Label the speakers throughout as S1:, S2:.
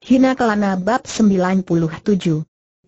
S1: Hina Kelana Bab 97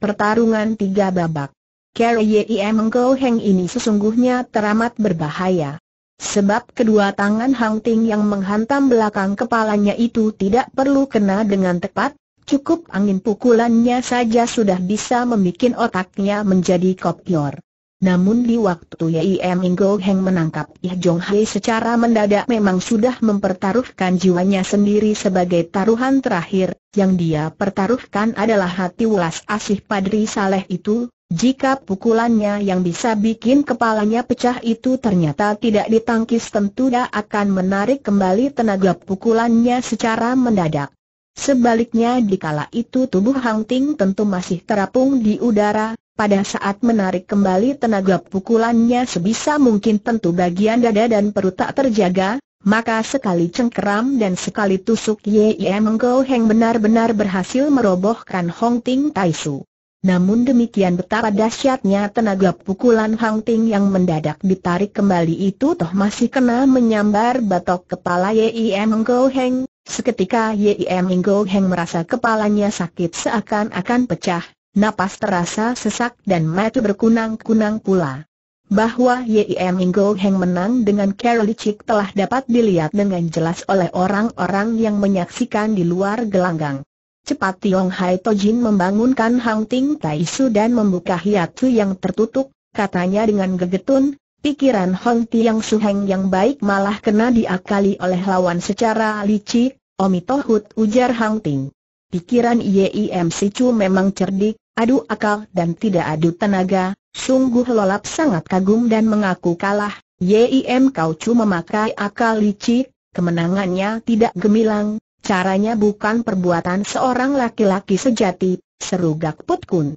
S1: Pertarungan Tiga Babak Kera Im Engkau Heng ini sesungguhnya teramat berbahaya Sebab kedua tangan Hang Ting yang menghantam belakang kepalanya itu tidak perlu kena dengan tepat Cukup angin pukulannya saja sudah bisa membuat otaknya menjadi kopior namun di waktu Yim Inggo Heng menangkap Ih Jong Hai secara mendadak memang sudah mempertaruhkan jiwanya sendiri sebagai taruhan terakhir, yang dia pertaruhkan adalah hati ulas asih Padri Saleh itu, jika pukulannya yang bisa bikin kepalanya pecah itu ternyata tidak ditangkis tentu dia akan menarik kembali tenaga pukulannya secara mendadak. Sebaliknya dikala itu tubuh Hang Ting tentu masih terapung di udara, pada saat menarik kembali tenaga pukulannya sebisa mungkin tentu bagian dada dan perut tak terjaga, maka sekali cengkeram dan sekali tusuk Yie Menggo Heng benar-benar berhasil merobohkan Hong Ting Tai Su. Namun demikian betapa dahsyatnya tenaga pukulan Hong Ting yang mendadak ditarik kembali itu toh masih kena menyambar batok kepala Yie Menggo Heng. Seketika Yie Menggo Heng merasa kepalanya sakit seakan-akan pecah, napas terasa sesak dan mata berkunang-kunang pula. Bahwa Yim Ingo Heng menang dengan Carol Chick telah dapat dilihat dengan jelas oleh orang-orang yang menyaksikan di luar gelanggang. Cepat Tiong Hai Tojin membangunkan Hang Ting Tai Su dan membuka hiatu yang tertutup, katanya dengan gegetun, pikiran Hong Tiang Su Heng yang baik malah kena diakali oleh lawan secara licik, Omitohut ujar Hang Ting. Pikiran Yim Si Chu memang cerdik, adu akal dan tidak adu tenaga, sungguh lolap sangat kagum dan mengaku kalah, Yim Kau Chu memakai akal licik, kemenangannya tidak gemilang, caranya bukan perbuatan seorang laki-laki sejati, seru Gak Put Kun.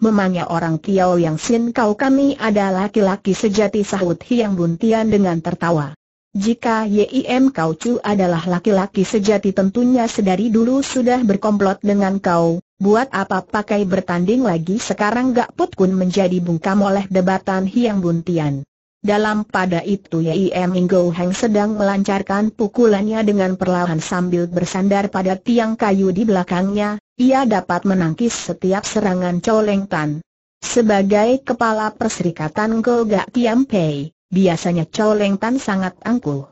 S1: Memangnya orang Kiao yang Sin Kau kami adalah laki-laki sejati sahut Hiang Buntian dengan tertawa. Jika Yim Kau Chu adalah laki-laki sejati tentunya sedari dulu sudah berkomplot dengan kau, Buat apa pakai bertanding lagi sekarang Gak Put Kun menjadi bungkam oleh debatan Hiang Buntian. Dalam pada itu Yim ingo Heng sedang melancarkan pukulannya dengan perlahan sambil bersandar pada tiang kayu di belakangnya, ia dapat menangkis setiap serangan leng tan. Sebagai kepala perserikatan gak tiang pei, biasanya leng tan sangat angkuh.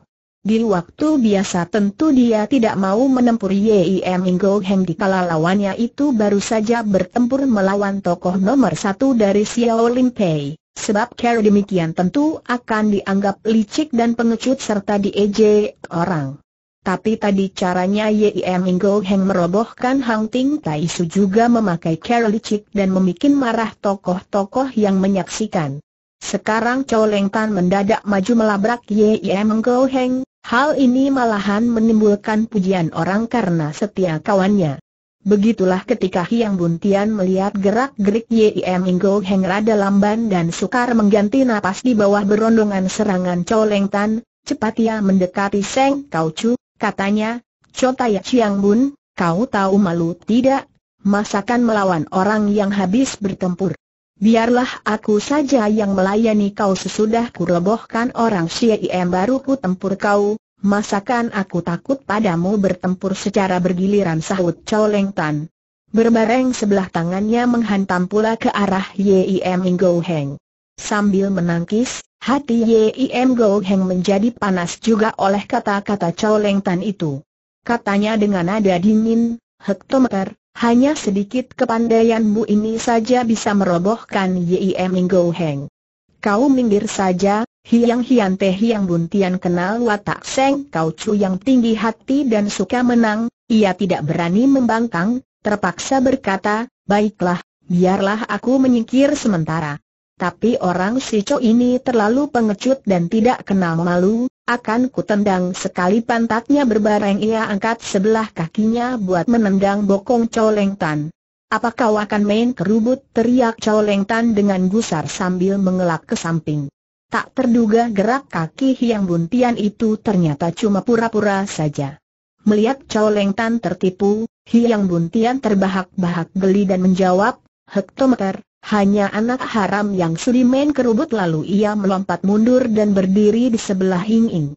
S1: Di waktu biasa tentu dia tidak mau menempur Yim Ingo Heng dikala lawannya itu baru saja bertempur melawan tokoh nomor satu dari Xiao Lim Pei. Sebab cara demikian tentu akan dianggap licik dan pengecut serta diejek orang. Tapi tadi caranya Yim Ingo Heng merobohkan Hang Ting Tai Su juga memakai cara licik dan memikin marah tokoh-tokoh yang menyaksikan. Sekarang Chow Leng Tan mendadak maju melabrak Yim Go Heng, Hal ini malahan menimbulkan pujian orang karena setia kawannya. Begitulah ketika Hiang Buntian melihat gerak-gerik Yim Inggo Heng rada lamban dan sukar mengganti napas di bawah berondongan serangan Coleng Tan, cepat ia mendekati Seng Kau Chu, katanya, Tai Chiang Bun, kau tahu malu tidak? Masakan melawan orang yang habis bertempur. Biarlah aku saja yang melayani kau sesudah kurebohkan orang Syi'em baru ku tempur kau, masakan aku takut padamu bertempur secara bergiliran sahut Leng Tan. Berbareng sebelah tangannya menghantam pula ke arah Yim Go Heng. Sambil menangkis, hati Yim Go Heng menjadi panas juga oleh kata-kata Leng Tan itu. Katanya dengan nada dingin, hektometer, hanya sedikit kepandaianmu ini saja bisa merobohkan Yim Ninggo Heng. Kau minggir saja, Hiang Hian Teh Hiang Buntian kenal watak Seng Kau Chu yang tinggi hati dan suka menang, ia tidak berani membangkang, terpaksa berkata, baiklah, biarlah aku menyingkir sementara. Tapi orang si Cho ini terlalu pengecut dan tidak kenal malu, akan kutendang sekali pantatnya berbareng ia angkat sebelah kakinya buat menendang bokong Leng tan. Apa kau akan main kerubut teriak Leng tan dengan gusar sambil mengelak ke samping. Tak terduga gerak kaki Hiang Buntian itu ternyata cuma pura-pura saja. Melihat Leng tan tertipu, Hiang Buntian terbahak-bahak geli dan menjawab, hektometer, hanya anak haram yang sudi main kerubut lalu ia melompat mundur dan berdiri di sebelah Hing Ing.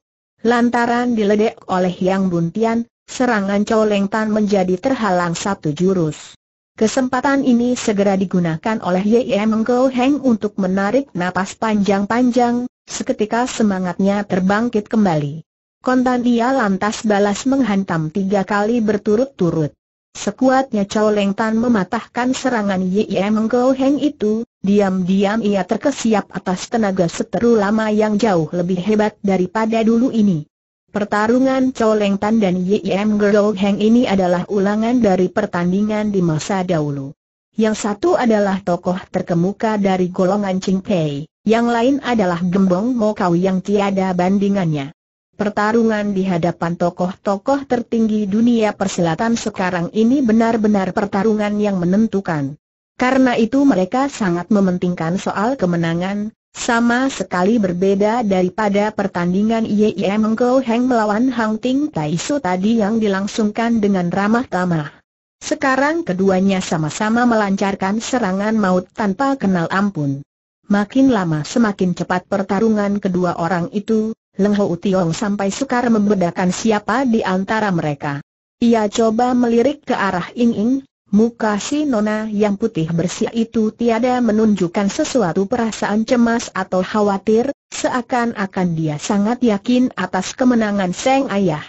S1: Lantaran diledek oleh Yang Buntian, serangan Coleng Tan menjadi terhalang satu jurus. Kesempatan ini segera digunakan oleh Ye Mengko Heng untuk menarik napas panjang-panjang, seketika semangatnya terbangkit kembali. Kontan ia lantas balas menghantam tiga kali berturut-turut. Sekuatnya Chow Leng Tan mematahkan serangan Yie Mengko Heng itu, diam-diam ia terkesiap atas tenaga seteru lama yang jauh lebih hebat daripada dulu ini. Pertarungan Chow Leng Tan dan Yie Mengko Heng ini adalah ulangan dari pertandingan di masa dahulu. Yang satu adalah tokoh terkemuka dari golongan Ching Pei, yang lain adalah Gembong Mokau yang tiada bandingannya. Pertarungan di hadapan tokoh-tokoh tertinggi dunia persilatan sekarang ini benar-benar pertarungan yang menentukan. Karena itu mereka sangat mementingkan soal kemenangan, sama sekali berbeda daripada pertandingan YIM Go Heng melawan Hang Ting Tai tadi yang dilangsungkan dengan ramah tamah. Sekarang keduanya sama-sama melancarkan serangan maut tanpa kenal ampun. Makin lama semakin cepat pertarungan kedua orang itu, Leng Ho Utiong sampai sukar membedakan siapa di antara mereka. Ia coba melirik ke arah Ying Ying, Muka si nona yang putih bersih itu tiada menunjukkan sesuatu perasaan cemas atau khawatir, seakan-akan dia sangat yakin atas kemenangan Seng Ayah.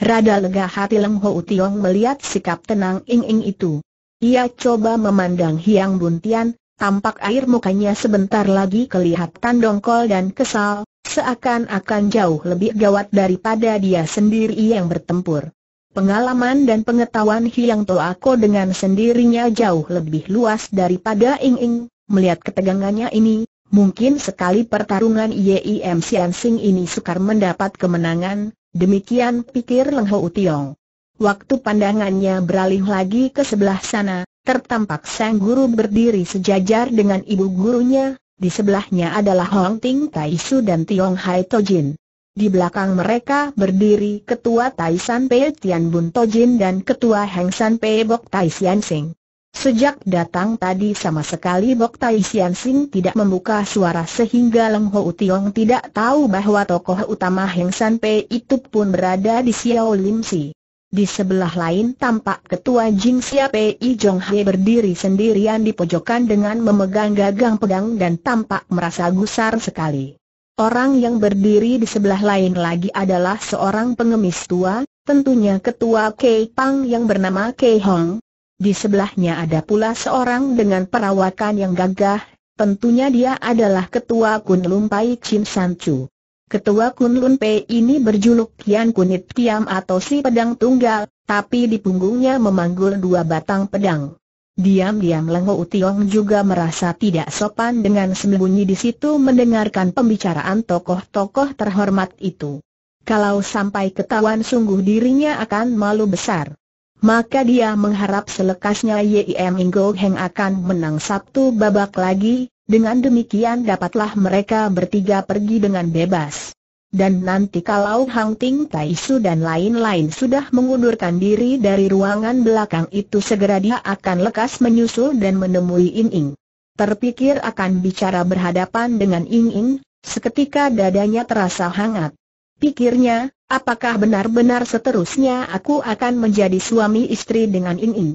S1: Rada lega hati Leng Ho Utiong melihat sikap tenang Ying Ying itu. Ia coba memandang Hiang Buntian, tampak air mukanya sebentar lagi kelihatan dongkol dan kesal, seakan-akan jauh lebih gawat daripada dia sendiri yang bertempur. Pengalaman dan pengetahuan Hiang Toako dengan sendirinya jauh lebih luas daripada Ing Ing, melihat ketegangannya ini, mungkin sekali pertarungan YIM Sian Sing ini sukar mendapat kemenangan, demikian pikir Leng Ho Tiong. Waktu pandangannya beralih lagi ke sebelah sana, tertampak sang guru berdiri sejajar dengan ibu gurunya, di sebelahnya adalah Hong Ting Tai Su dan Tiong Hai Tojin. Di belakang mereka berdiri Ketua Tai Pei Tian Bun Tojin dan Ketua Heng San Pei Bok Tai Sian Sing. Sejak datang tadi sama sekali Bok Tai Sian Sing tidak membuka suara sehingga Leng Ho Tiong tidak tahu bahwa tokoh utama Heng San Pei itu pun berada di Xiao Lim Si. Di sebelah lain tampak ketua Jing Sia Pei Jong He berdiri sendirian di pojokan dengan memegang gagang pedang dan tampak merasa gusar sekali. Orang yang berdiri di sebelah lain lagi adalah seorang pengemis tua, tentunya ketua Kei Pang yang bernama Kei Hong. Di sebelahnya ada pula seorang dengan perawakan yang gagah, tentunya dia adalah ketua Kun Lumpai Chin San Chu. Ketua Kunlun Pei ini berjuluk Kian Kunit Kiam atau si pedang tunggal, tapi di punggungnya memanggul dua batang pedang. Diam-diam Lengho Utiong juga merasa tidak sopan dengan sembunyi di situ mendengarkan pembicaraan tokoh-tokoh terhormat itu. Kalau sampai ketahuan sungguh dirinya akan malu besar. Maka dia mengharap selekasnya Yim Ingo Heng akan menang Sabtu babak lagi, dengan demikian dapatlah mereka bertiga pergi dengan bebas. Dan nanti kalau Hang Ting Tai Su dan lain-lain sudah mengundurkan diri dari ruangan belakang itu segera dia akan lekas menyusul dan menemui Ying Ying. Terpikir akan bicara berhadapan dengan Ying Ying, seketika dadanya terasa hangat. Pikirnya, apakah benar-benar seterusnya aku akan menjadi suami istri dengan Ying Ying?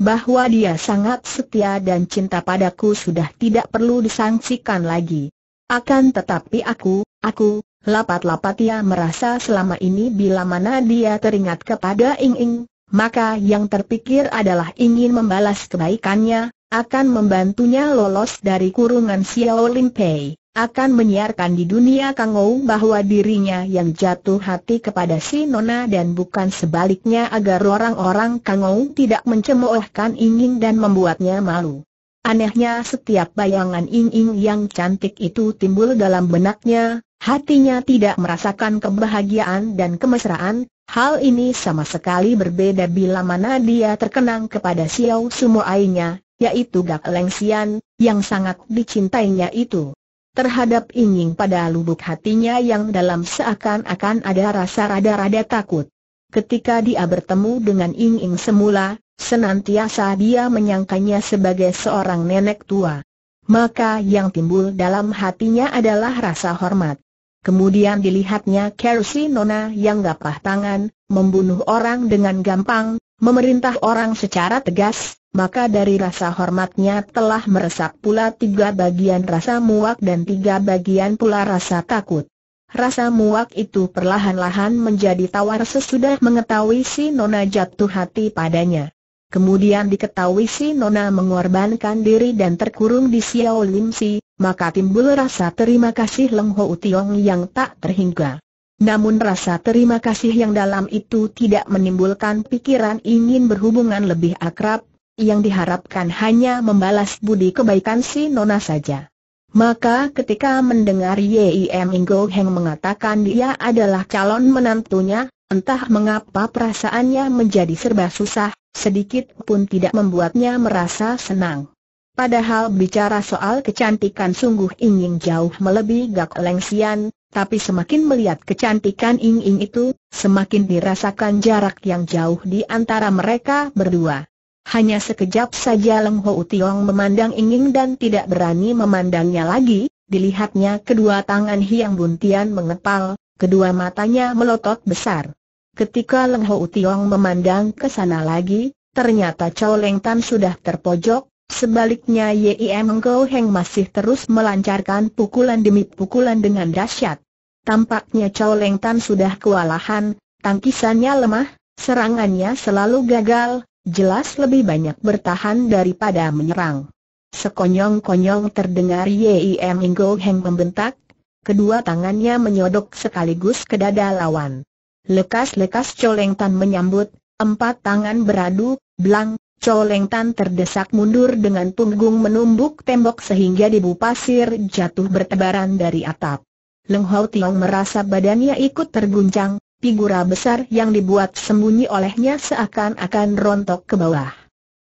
S1: bahwa dia sangat setia dan cinta padaku sudah tidak perlu disangsikan lagi. Akan tetapi aku, aku, lapat-lapat ia merasa selama ini bila mana dia teringat kepada Ing Ing, maka yang terpikir adalah ingin membalas kebaikannya, akan membantunya lolos dari kurungan Xiao Limpei akan menyiarkan di dunia Kangou bahwa dirinya yang jatuh hati kepada si Nona dan bukan sebaliknya agar orang-orang Kangou tidak mencemoohkan Inging dan membuatnya malu. Anehnya setiap bayangan Inging yang cantik itu timbul dalam benaknya, hatinya tidak merasakan kebahagiaan dan kemesraan, Hal ini sama sekali berbeda bila mana dia terkenang kepada Xiao Ainya, yaitu Gak Leng Xian, yang sangat dicintainya itu terhadap Inying pada lubuk hatinya yang dalam seakan-akan ada rasa rada-rada takut. Ketika dia bertemu dengan Inying semula, senantiasa dia menyangkanya sebagai seorang nenek tua. Maka yang timbul dalam hatinya adalah rasa hormat. Kemudian dilihatnya Kersi Nona yang gapah tangan, membunuh orang dengan gampang, memerintah orang secara tegas, maka dari rasa hormatnya telah meresap pula tiga bagian rasa muak dan tiga bagian pula rasa takut. Rasa muak itu perlahan-lahan menjadi tawar sesudah mengetahui si Nona jatuh hati padanya. Kemudian diketahui si Nona mengorbankan diri dan terkurung di Xiao Lim Si, maka timbul rasa terima kasih Leng Ho Tiong yang tak terhingga. Namun rasa terima kasih yang dalam itu tidak menimbulkan pikiran ingin berhubungan lebih akrab, yang diharapkan hanya membalas budi kebaikan si Nona saja. Maka ketika mendengar Yim Go Heng mengatakan dia adalah calon menantunya, entah mengapa perasaannya menjadi serba susah, sedikit pun tidak membuatnya merasa senang. Padahal bicara soal kecantikan sungguh ingin jauh melebihi Gak Lengsian, tapi semakin melihat kecantikan Ing Ing itu, semakin dirasakan jarak yang jauh di antara mereka berdua. Hanya sekejap saja Leng Ho Tiong memandang Ing Ing dan tidak berani memandangnya lagi, dilihatnya kedua tangan Hiang Buntian mengepal, kedua matanya melotot besar. Ketika Leng Ho Tiong memandang ke sana lagi, ternyata Chow Leng Tan sudah terpojok, Sebaliknya Yim Go Heng masih terus melancarkan pukulan demi pukulan dengan dahsyat. Tampaknya Chow Leng Tan sudah kewalahan, tangkisannya lemah, serangannya selalu gagal, jelas lebih banyak bertahan daripada menyerang. Sekonyong-konyong terdengar Yim Go Heng membentak, kedua tangannya menyodok sekaligus ke dada lawan. Lekas-lekas Chow Leng Tan menyambut, empat tangan beradu, belang, Colengtan terdesak mundur dengan punggung menumbuk tembok sehingga debu pasir jatuh bertebaran dari atap. Leng Hau Tiong merasa badannya ikut terguncang, figura besar yang dibuat sembunyi olehnya seakan-akan rontok ke bawah.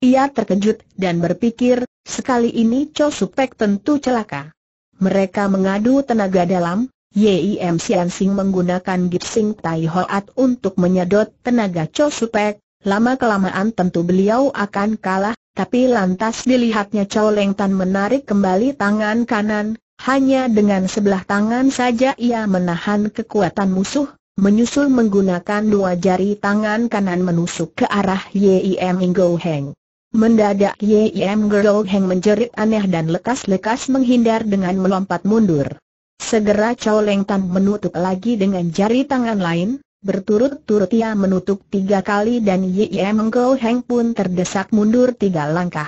S1: Ia terkejut dan berpikir, sekali ini Cho Supek tentu celaka. Mereka mengadu tenaga dalam, Yim Sian Sing menggunakan Gipsing Tai Hoat untuk menyedot tenaga Cho Supek, lama-kelamaan tentu beliau akan kalah, tapi lantas dilihatnya Chow Leng Tan menarik kembali tangan kanan, hanya dengan sebelah tangan saja ia menahan kekuatan musuh, menyusul menggunakan dua jari tangan kanan menusuk ke arah Yim Go Heng. Mendadak Yim Go Heng menjerit aneh dan lekas-lekas menghindar dengan melompat mundur. Segera Chow Leng Tan menutup lagi dengan jari tangan lain, Berturut-turut ia menutup tiga kali dan Yim Mengkau Heng pun terdesak mundur tiga langkah.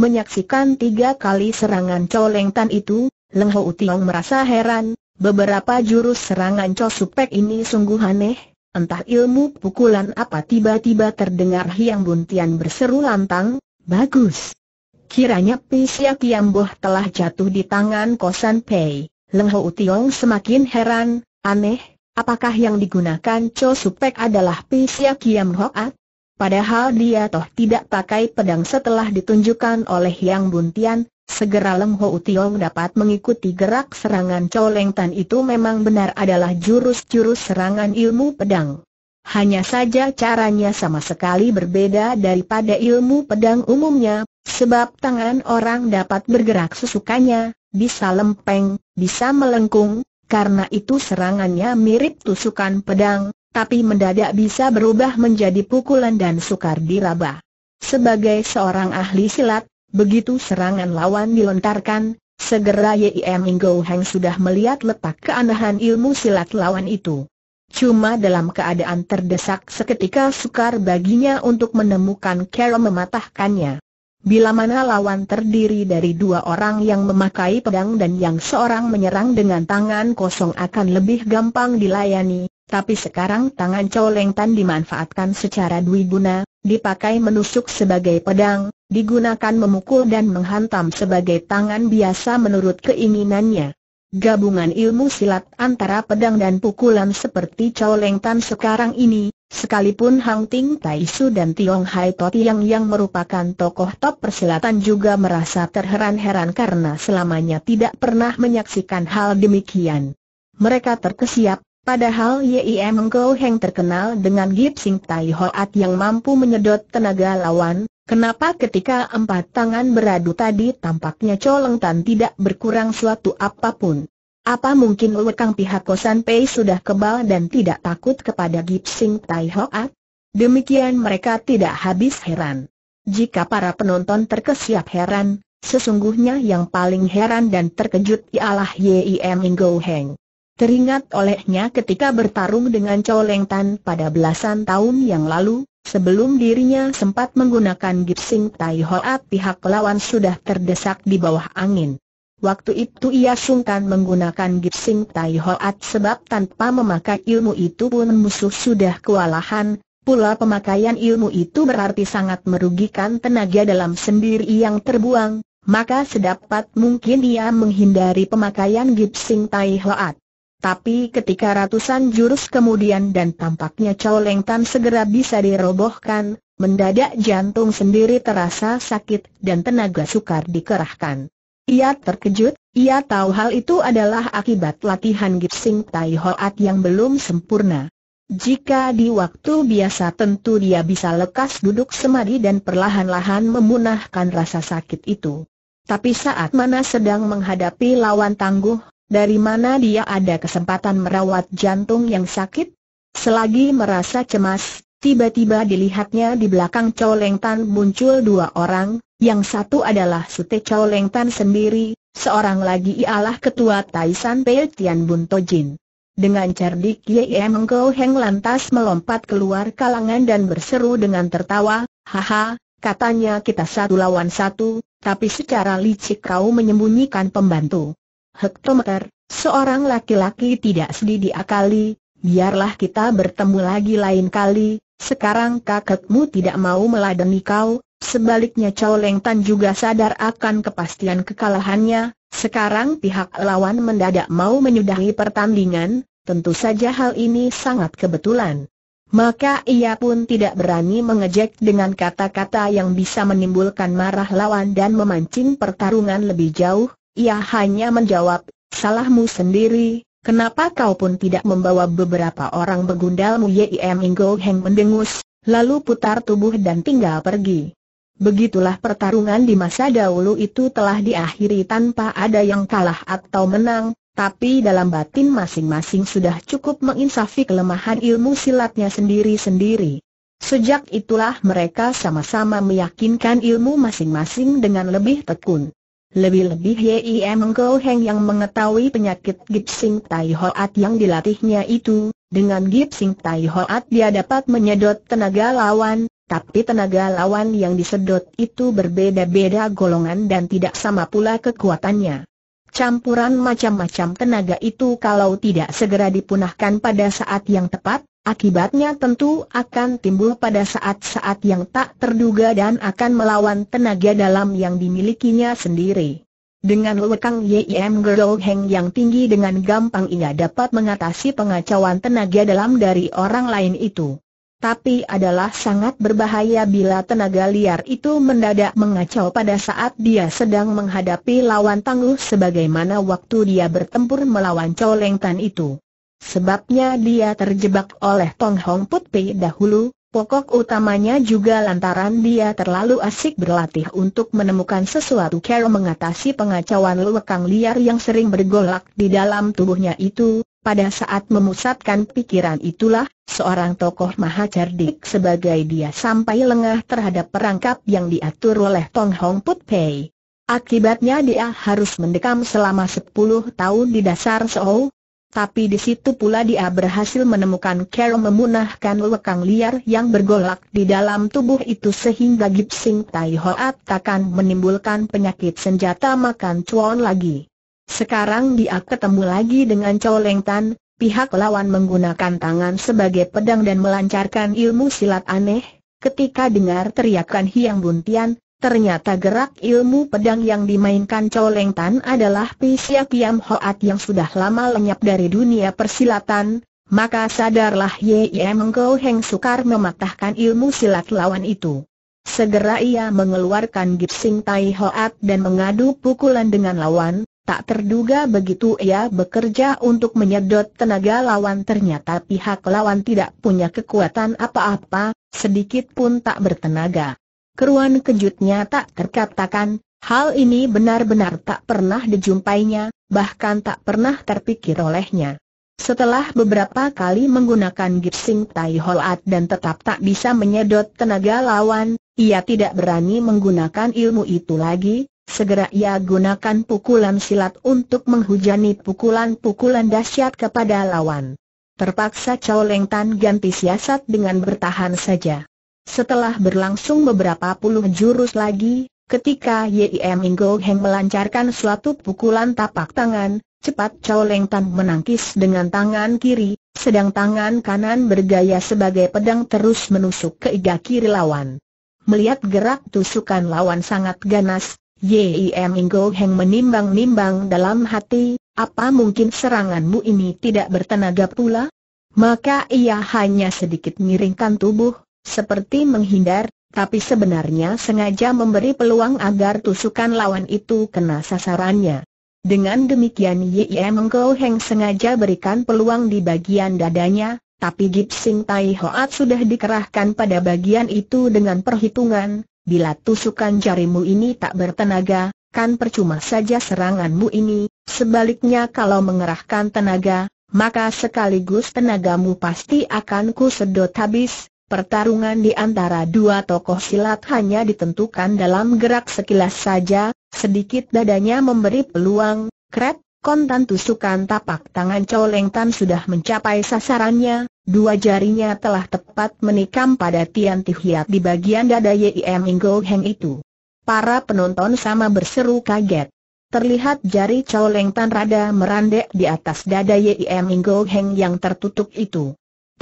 S1: Menyaksikan tiga kali serangan Coleng Tan itu, Leng Ho Utiong merasa heran, beberapa jurus serangan Cho Supek ini sungguh aneh, entah ilmu pukulan apa tiba-tiba terdengar Hiang Buntian berseru lantang, bagus. Kiranya Pisya Kiamboh telah jatuh di tangan Kosan Pei, Leng Ho Utiong semakin heran, aneh, Apakah yang digunakan Cho Supek adalah Pisya Kiam Hoat? Padahal dia toh tidak pakai pedang setelah ditunjukkan oleh Yang Buntian, segera Lem Ho Utiong dapat mengikuti gerak serangan Cho Leng Tan itu memang benar adalah jurus-jurus serangan ilmu pedang. Hanya saja caranya sama sekali berbeda daripada ilmu pedang umumnya, sebab tangan orang dapat bergerak sesukanya, bisa lempeng, bisa melengkung, karena itu serangannya mirip tusukan pedang, tapi mendadak bisa berubah menjadi pukulan dan sukar diraba. Sebagai seorang ahli silat, begitu serangan lawan dilontarkan, segera Yim Inggo Heng sudah melihat letak keanehan ilmu silat lawan itu. Cuma dalam keadaan terdesak seketika sukar baginya untuk menemukan cara mematahkannya. Bila mana lawan terdiri dari dua orang yang memakai pedang dan yang seorang menyerang dengan tangan kosong akan lebih gampang dilayani, tapi sekarang tangan Coleng Tan dimanfaatkan secara guna, dipakai menusuk sebagai pedang, digunakan memukul dan menghantam sebagai tangan biasa menurut keinginannya. Gabungan ilmu silat antara pedang dan pukulan seperti Leng tan sekarang ini, sekalipun Hang Ting Tai Su dan Tiong Hai To yang yang merupakan tokoh top persilatan juga merasa terheran-heran karena selamanya tidak pernah menyaksikan hal demikian. Mereka terkesiap, padahal Yim Go Heng terkenal dengan gipsing Sing Tai Hoat yang mampu menyedot tenaga lawan, Kenapa ketika empat tangan beradu tadi tampaknya Coleng Tan tidak berkurang suatu apapun? Apa mungkin lekang pihak Kosan Pei sudah kebal dan tidak takut kepada Gipsing Tai Hoat? Demikian mereka tidak habis heran. Jika para penonton terkesiap heran, sesungguhnya yang paling heran dan terkejut ialah Yim Ingo Heng. Teringat olehnya ketika bertarung dengan Coleng Tan pada belasan tahun yang lalu, Sebelum dirinya sempat menggunakan Gipsing Tai Hoat pihak lawan sudah terdesak di bawah angin. Waktu itu ia sungkan menggunakan Gipsing Tai Hoat sebab tanpa memakai ilmu itu pun musuh sudah kewalahan, pula pemakaian ilmu itu berarti sangat merugikan tenaga dalam sendiri yang terbuang, maka sedapat mungkin ia menghindari pemakaian Gipsing Tai Hoat. Tapi ketika ratusan jurus kemudian dan tampaknya Chow Leng Tan segera bisa dirobohkan, mendadak jantung sendiri terasa sakit dan tenaga sukar dikerahkan. Ia terkejut, ia tahu hal itu adalah akibat latihan Gipsing Tai Hoat yang belum sempurna. Jika di waktu biasa tentu dia bisa lekas duduk semadi dan perlahan-lahan memunahkan rasa sakit itu. Tapi saat mana sedang menghadapi lawan tangguh, dari mana dia ada kesempatan merawat jantung yang sakit? Selagi merasa cemas, tiba-tiba dilihatnya di belakang Chow Leng muncul dua orang, yang satu adalah Sute Chow Leng sendiri, seorang lagi ialah Ketua Taisan Pei Tian Bun Tojin. Dengan cerdik Ye Mengkau Heng lantas melompat keluar kalangan dan berseru dengan tertawa, Haha, katanya kita satu lawan satu, tapi secara licik kau menyembunyikan pembantu. Hektometer, seorang laki-laki tidak sedih diakali, biarlah kita bertemu lagi lain kali, sekarang kakekmu tidak mau meladeni kau, sebaliknya Chow Leng Tan juga sadar akan kepastian kekalahannya, sekarang pihak lawan mendadak mau menyudahi pertandingan, tentu saja hal ini sangat kebetulan. Maka ia pun tidak berani mengejek dengan kata-kata yang bisa menimbulkan marah lawan dan memancing pertarungan lebih jauh, ia hanya menjawab, salahmu sendiri, kenapa kau pun tidak membawa beberapa orang begundalmu Yim Inggo Heng mendengus, lalu putar tubuh dan tinggal pergi. Begitulah pertarungan di masa dahulu itu telah diakhiri tanpa ada yang kalah atau menang, tapi dalam batin masing-masing sudah cukup menginsafi kelemahan ilmu silatnya sendiri-sendiri. Sejak itulah mereka sama-sama meyakinkan ilmu masing-masing dengan lebih tekun. Lebih-lebih YIM Go Heng yang mengetahui penyakit Gipsing Tai Hoat yang dilatihnya itu, dengan Gipsing Tai Hoat dia dapat menyedot tenaga lawan, tapi tenaga lawan yang disedot itu berbeda-beda golongan dan tidak sama pula kekuatannya. Campuran macam-macam tenaga itu kalau tidak segera dipunahkan pada saat yang tepat, Akibatnya tentu akan timbul pada saat-saat yang tak terduga dan akan melawan tenaga dalam yang dimilikinya sendiri. Dengan lekang YIM Girl Heng yang tinggi dengan gampang ia dapat mengatasi pengacauan tenaga dalam dari orang lain itu. Tapi adalah sangat berbahaya bila tenaga liar itu mendadak mengacau pada saat dia sedang menghadapi lawan tangguh sebagaimana waktu dia bertempur melawan Coleng Tan itu. Sebabnya dia terjebak oleh Tong Hong Put Pei dahulu, pokok utamanya juga lantaran dia terlalu asik berlatih untuk menemukan sesuatu cara mengatasi pengacauan lewekang liar yang sering bergolak di dalam tubuhnya itu. Pada saat memusatkan pikiran itulah, seorang tokoh maha cerdik sebagai dia sampai lengah terhadap perangkap yang diatur oleh Tong Hong Put Pei. Akibatnya dia harus mendekam selama 10 tahun di dasar Seoul, tapi di situ pula dia berhasil menemukan Carol memunahkan lekang liar yang bergolak di dalam tubuh itu sehingga Gipsing Tai Hoat takkan menimbulkan penyakit senjata makan cuan lagi. Sekarang dia ketemu lagi dengan Chow Leng Tan, pihak lawan menggunakan tangan sebagai pedang dan melancarkan ilmu silat aneh. Ketika dengar teriakan Hiang Buntian, Ternyata gerak ilmu pedang yang dimainkan Leng Tan adalah Pisya Kiam Hoat yang sudah lama lenyap dari dunia persilatan, maka sadarlah Ye Ye Mengko Heng Sukar mematahkan ilmu silat lawan itu. Segera ia mengeluarkan Gipsing Tai Hoat dan mengadu pukulan dengan lawan, tak terduga begitu ia bekerja untuk menyedot tenaga lawan ternyata pihak lawan tidak punya kekuatan apa-apa, sedikit pun tak bertenaga. Keruan kejutnya tak terkatakan, hal ini benar-benar tak pernah dijumpainya, bahkan tak pernah terpikir olehnya. Setelah beberapa kali menggunakan Gipsing Tai Holat dan tetap tak bisa menyedot tenaga lawan, ia tidak berani menggunakan ilmu itu lagi, segera ia gunakan pukulan silat untuk menghujani pukulan-pukulan dahsyat kepada lawan. Terpaksa Chow Leng Tan ganti siasat dengan bertahan saja. Setelah berlangsung beberapa puluh jurus lagi, ketika Yim Ingo Heng melancarkan suatu pukulan tapak tangan, cepat Chow Leng Tan menangkis dengan tangan kiri, sedang tangan kanan bergaya sebagai pedang terus menusuk ke iga kiri lawan. Melihat gerak tusukan lawan sangat ganas, Yim Ingo Heng menimbang-nimbang dalam hati, apa mungkin seranganmu ini tidak bertenaga pula? Maka ia hanya sedikit miringkan tubuh, seperti menghindar, tapi sebenarnya sengaja memberi peluang agar tusukan lawan itu kena sasarannya. Dengan demikian Yi Mengko Heng sengaja berikan peluang di bagian dadanya, tapi Gipsing Tai Hoat sudah dikerahkan pada bagian itu dengan perhitungan, bila tusukan jarimu ini tak bertenaga, kan percuma saja seranganmu ini, sebaliknya kalau mengerahkan tenaga, maka sekaligus tenagamu pasti akan kusedot habis, Pertarungan di antara dua tokoh silat hanya ditentukan dalam gerak sekilas saja, sedikit dadanya memberi peluang, krep, kontan tusukan tapak tangan Choleng tan sudah mencapai sasarannya, dua jarinya telah tepat menikam pada Tian Tihiat di bagian dada Yim Ingo Heng itu. Para penonton sama berseru kaget. Terlihat jari Choleng tan rada merandek di atas dada Yim Ingo Heng yang tertutup itu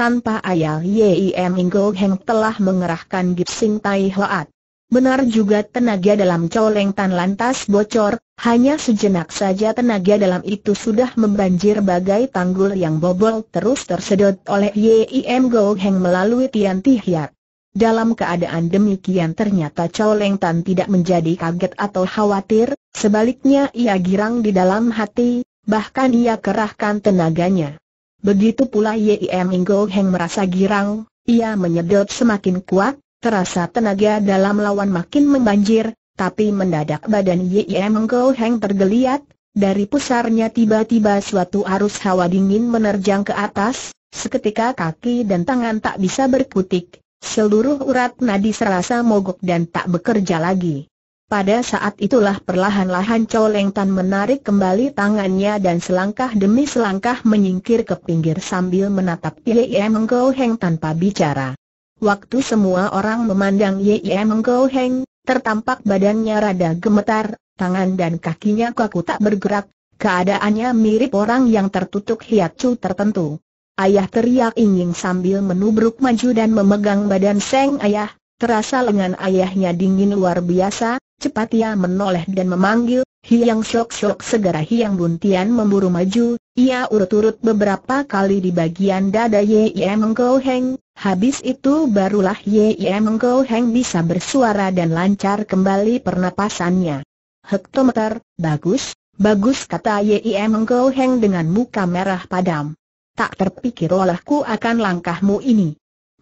S1: tanpa ayal Yim Ingo Heng telah mengerahkan Gipsing Tai Hoat. Benar juga tenaga dalam coleng tan lantas bocor, hanya sejenak saja tenaga dalam itu sudah membanjir bagai tanggul yang bobol terus tersedot oleh Yim Go Heng melalui Tian Tihyat. Dalam keadaan demikian ternyata Chow Leng Tan tidak menjadi kaget atau khawatir, sebaliknya ia girang di dalam hati, bahkan ia kerahkan tenaganya. Begitu pula Yim Inggo Heng merasa girang, ia menyedot semakin kuat, terasa tenaga dalam lawan makin membanjir, tapi mendadak badan Yim Inggo Heng tergeliat, dari pusarnya tiba-tiba suatu arus hawa dingin menerjang ke atas, seketika kaki dan tangan tak bisa berkutik, seluruh urat nadi serasa mogok dan tak bekerja lagi. Pada saat itulah perlahan-lahan Leng Tan menarik kembali tangannya dan selangkah demi selangkah menyingkir ke pinggir sambil menatap Ye Mengko Heng tanpa bicara. Waktu semua orang memandang Ye Mengko Heng, tertampak badannya rada gemetar, tangan dan kakinya kaku tak bergerak, keadaannya mirip orang yang tertutup hiacu tertentu. Ayah teriak ingin sambil menubruk maju dan memegang badan Seng Ayah, terasa lengan ayahnya dingin luar biasa, Cepat ia menoleh dan memanggil, Hiang Syok-Syok segera Hiang Buntian memburu maju, ia urut-urut beberapa kali di bagian dada Yie Mengkau Heng, habis itu barulah Yie Mengkau Heng bisa bersuara dan lancar kembali pernapasannya. Hektometer, bagus, bagus kata Yie Mengkau Heng dengan muka merah padam. Tak terpikir olehku akan langkahmu ini.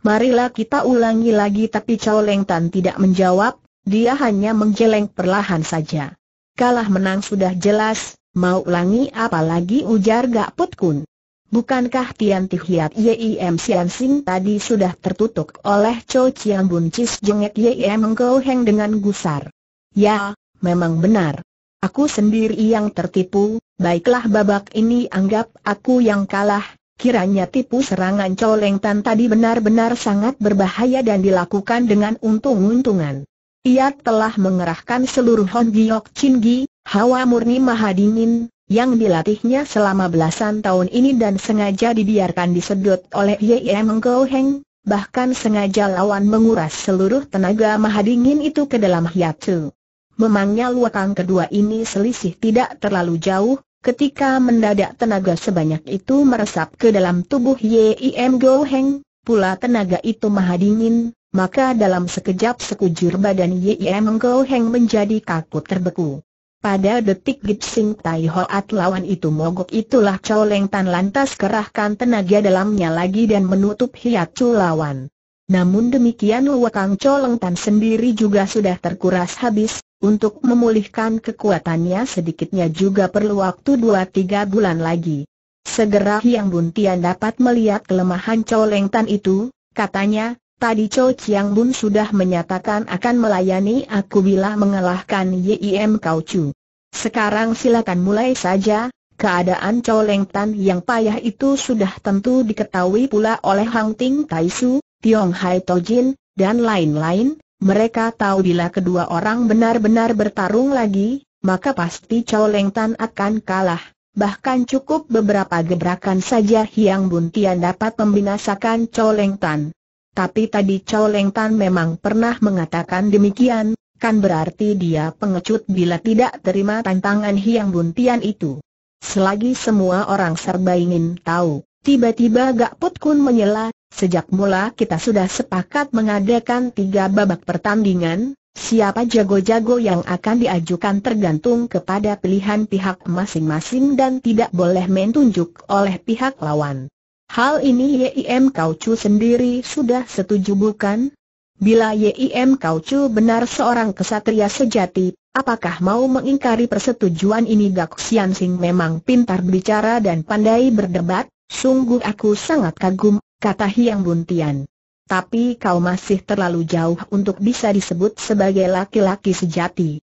S1: Marilah kita ulangi lagi tapi Chow Leng Tan tidak menjawab, dia hanya menggeleng perlahan saja. Kalah menang sudah jelas, mau ulangi apa lagi ujar Gak Put Kun. Bukankah Tian Tihiat Yim Sian Sing tadi sudah tertutup oleh Cho Chiang Bun Cis Jengek Yim Go Heng dengan gusar? Ya, memang benar. Aku sendiri yang tertipu, baiklah babak ini anggap aku yang kalah, Kiranya tipu serangan Leng tan tadi benar-benar sangat berbahaya dan dilakukan dengan untung-untungan. Ia telah mengerahkan seluruh Hon Giok Gi, hawa murni maha dingin, yang dilatihnya selama belasan tahun ini dan sengaja dibiarkan disedot oleh Yim Go Heng, bahkan sengaja lawan menguras seluruh tenaga maha dingin itu ke dalam hiatu. Memangnya luakang kedua ini selisih tidak terlalu jauh, Ketika mendadak tenaga sebanyak itu meresap ke dalam tubuh Yim Go Heng, pula tenaga itu maha dingin, maka dalam sekejap sekujur badan YIM Mengko Heng menjadi kaku terbeku. Pada detik Gipsing Tai Hoat lawan itu mogok itulah Chow Leng Tan lantas kerahkan tenaga dalamnya lagi dan menutup hiacu lawan. Namun demikian Wakang Chow Leng Tan sendiri juga sudah terkuras habis, untuk memulihkan kekuatannya sedikitnya juga perlu waktu 2-3 bulan lagi. Segera Hiang Buntian dapat melihat kelemahan Chow Leng Tan itu, katanya, Tadi Cho Chiang Bun sudah menyatakan akan melayani aku bila mengalahkan Yim Kau Chu. Sekarang silakan mulai saja, keadaan Cho Leng Tan yang payah itu sudah tentu diketahui pula oleh Hang Ting Tai Su, Tiong Hai To Jin, dan lain-lain. Mereka tahu bila kedua orang benar-benar bertarung lagi, maka pasti Cho Leng Tan akan kalah. Bahkan cukup beberapa gebrakan saja Hiang Tian dapat membinasakan Cho Leng Tan. Tapi tadi Chow Leng Tan memang pernah mengatakan demikian, kan berarti dia pengecut bila tidak terima tantangan Hiang Buntian itu. Selagi semua orang serba ingin tahu, tiba-tiba Gak Put Kun menyela, sejak mula kita sudah sepakat mengadakan tiga babak pertandingan, Siapa jago-jago yang akan diajukan tergantung kepada pilihan pihak masing-masing dan tidak boleh main oleh pihak lawan. Hal ini Yim Kaucu sendiri sudah setuju bukan? Bila Yim Kaucu benar seorang kesatria sejati, apakah mau mengingkari persetujuan ini Gak Xian Xing memang pintar bicara dan pandai berdebat, sungguh aku sangat kagum, kata Hiang Buntian. Tapi kau masih terlalu jauh untuk bisa disebut sebagai laki-laki sejati.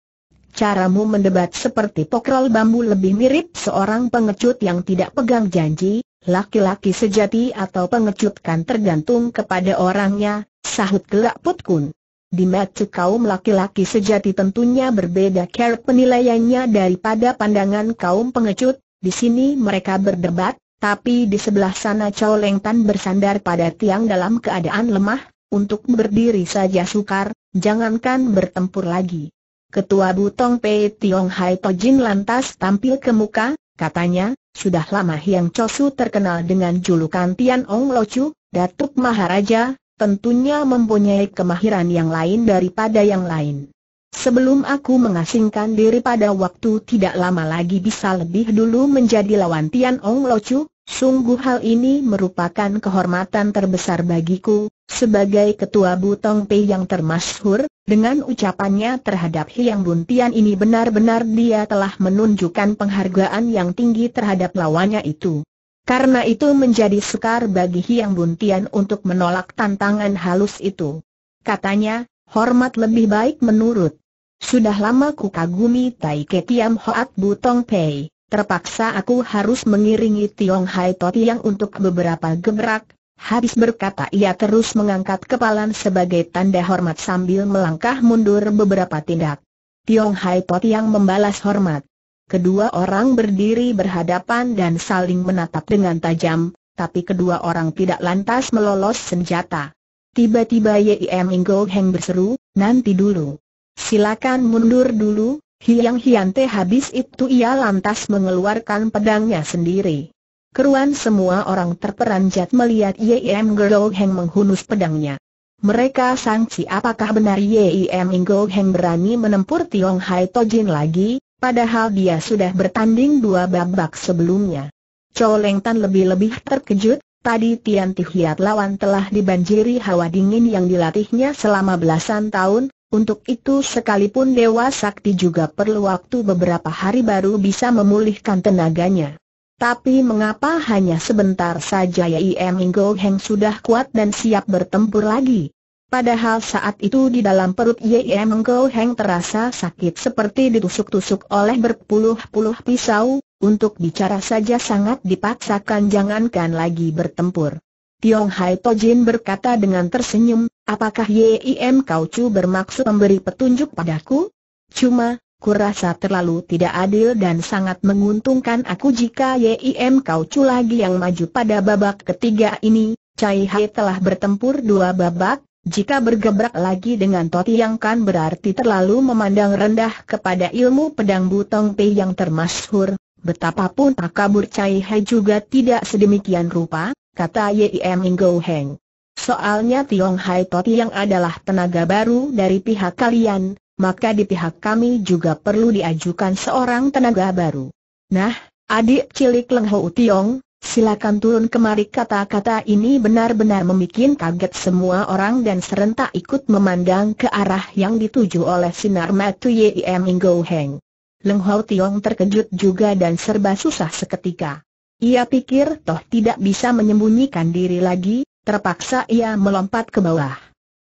S1: Caramu mendebat seperti pokrol bambu lebih mirip seorang pengecut yang tidak pegang janji, Laki-laki sejati atau pengecutkan tergantung kepada orangnya, sahut gelak putkun. Di mata kaum laki-laki sejati tentunya berbeda cara penilaiannya daripada pandangan kaum pengecut, di sini mereka berdebat, tapi di sebelah sana Chow Leng Tan bersandar pada tiang dalam keadaan lemah, untuk berdiri saja sukar, jangankan bertempur lagi. Ketua Butong Pei Tiong Hai Tojin lantas tampil ke muka, katanya, sudah lama Hiang Chosu terkenal dengan julukan Tian Ong Lo Chu, Datuk Maharaja, tentunya mempunyai kemahiran yang lain daripada yang lain. Sebelum aku mengasingkan diri pada waktu tidak lama lagi bisa lebih dulu menjadi lawan Tian Ong Lo Chu. Sungguh hal ini merupakan kehormatan terbesar bagiku, sebagai ketua Butong Pei yang termasyhur, dengan ucapannya terhadap Hiang Buntian ini benar-benar dia telah menunjukkan penghargaan yang tinggi terhadap lawannya itu. Karena itu menjadi sukar bagi Hiang Buntian untuk menolak tantangan halus itu. Katanya, hormat lebih baik menurut. Sudah lama ku kagumi Tai Ketiam Hoat Butong Pei. Terpaksa aku harus mengiringi Tiong Hai Tot yang untuk beberapa gebrak, habis berkata ia terus mengangkat kepalan sebagai tanda hormat sambil melangkah mundur beberapa tindak. Tiong Hai Tot yang membalas hormat. Kedua orang berdiri berhadapan dan saling menatap dengan tajam, tapi kedua orang tidak lantas melolos senjata. Tiba-tiba Yim Inggo Heng berseru, nanti dulu. Silakan mundur dulu, Hiang hiante habis itu ia lantas mengeluarkan pedangnya sendiri. Keruan semua orang terperanjat melihat Yim Gerou Heng menghunus pedangnya. Mereka sangsi apakah benar Yim Gerou Heng berani menempur Tiong Hai Tojin lagi, padahal dia sudah bertanding dua babak sebelumnya. Coleng Tan lebih-lebih terkejut, tadi Tian Tihiat lawan telah dibanjiri hawa dingin yang dilatihnya selama belasan tahun, untuk itu sekalipun Dewa Sakti juga perlu waktu beberapa hari baru bisa memulihkan tenaganya. Tapi mengapa hanya sebentar saja Yim Inggo Heng sudah kuat dan siap bertempur lagi? Padahal saat itu di dalam perut Yim Inggo Heng terasa sakit seperti ditusuk-tusuk oleh berpuluh-puluh pisau, untuk bicara saja sangat dipaksakan jangankan lagi bertempur. Tiong Hai Tojin berkata dengan tersenyum, apakah Yim Kau Chu bermaksud memberi petunjuk padaku? Cuma, kurasa terlalu tidak adil dan sangat menguntungkan aku jika Yim Kau Chu lagi yang maju pada babak ketiga ini. Cai Hai telah bertempur dua babak, jika bergebrak lagi dengan Toti yang kan berarti terlalu memandang rendah kepada ilmu pedang Butong Pei yang termasyhur. Betapapun takabur Cai Hai juga tidak sedemikian rupa, kata Yim Inggo Heng. Soalnya Tiong Hai Toti yang adalah tenaga baru dari pihak kalian, maka di pihak kami juga perlu diajukan seorang tenaga baru. Nah, adik cilik Leng Ho Tiong, silakan turun kemari kata-kata ini benar-benar membuat kaget semua orang dan serentak ikut memandang ke arah yang dituju oleh sinar mata Yim Inggo Heng. Leng Ho Tiong terkejut juga dan serba susah seketika. Ia pikir toh tidak bisa menyembunyikan diri lagi, terpaksa ia melompat ke bawah.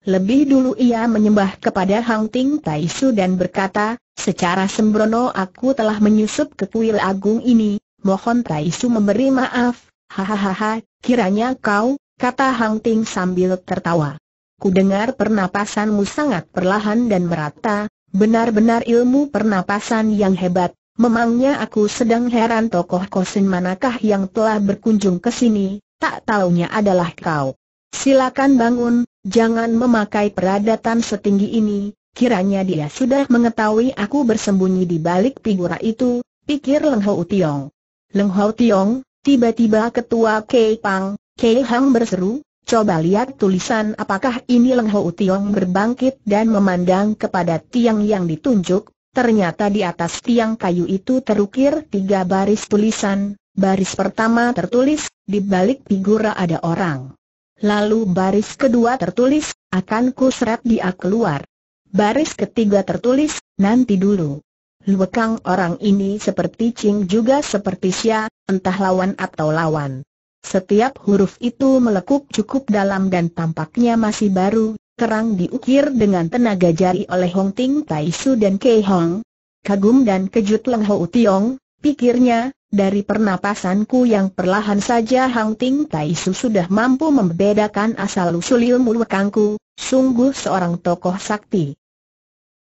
S1: Lebih dulu ia menyembah kepada Hang Ting Tai Su dan berkata, secara sembrono aku telah menyusup ke kuil agung ini, mohon Tai Su memberi maaf, hahaha, kiranya kau, kata Hang Ting sambil tertawa. Ku dengar pernapasanmu sangat perlahan dan merata, benar-benar ilmu pernapasan yang hebat, Memangnya aku sedang heran tokoh kosin manakah yang telah berkunjung ke sini, tak taunya adalah kau. Silakan bangun, jangan memakai peradatan setinggi ini, kiranya dia sudah mengetahui aku bersembunyi di balik figura itu, pikir Leng Hou Tiong. Leng Hou Tiong, tiba-tiba ketua Kei Pang, Kei Hang berseru, Coba lihat tulisan apakah ini Leng Hou Tiong berbangkit dan memandang kepada tiang yang ditunjuk, Ternyata di atas tiang kayu itu terukir tiga baris tulisan, baris pertama tertulis, di balik figura ada orang. Lalu baris kedua tertulis, akan kuseret dia keluar. Baris ketiga tertulis, nanti dulu. Luekang orang ini seperti Cing juga seperti sia, entah lawan atau lawan. Setiap huruf itu melekuk cukup dalam dan tampaknya masih baru, terang diukir dengan tenaga jari oleh Hong Ting Tai Su dan Kei Hong. Kagum dan kejut Leng Ho Tiong, pikirnya, dari pernapasanku yang perlahan saja Hong Ting Tai Su sudah mampu membedakan asal-usul ilmu lekangku, sungguh seorang tokoh sakti.